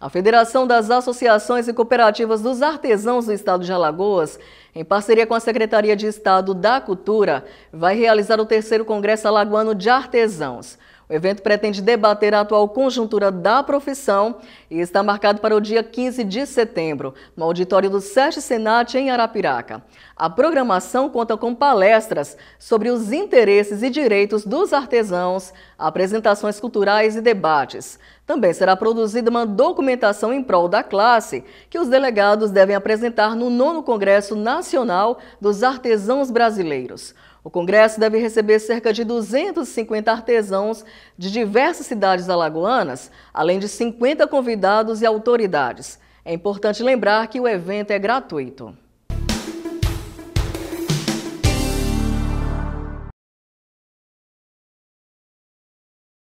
A Federação das Associações e Cooperativas dos Artesãos do Estado de Alagoas, em parceria com a Secretaria de Estado da Cultura, vai realizar o terceiro Congresso Alagoano de Artesãos. O evento pretende debater a atual conjuntura da profissão e está marcado para o dia 15 de setembro, no auditório do SESC Senat em Arapiraca. A programação conta com palestras sobre os interesses e direitos dos artesãos, apresentações culturais e debates. Também será produzida uma documentação em prol da classe que os delegados devem apresentar no 9 Congresso Nacional dos Artesãos Brasileiros. O Congresso deve receber cerca de 250 artesãos de diversas cidades alagoanas, além de 50 convidados e autoridades. É importante lembrar que o evento é gratuito.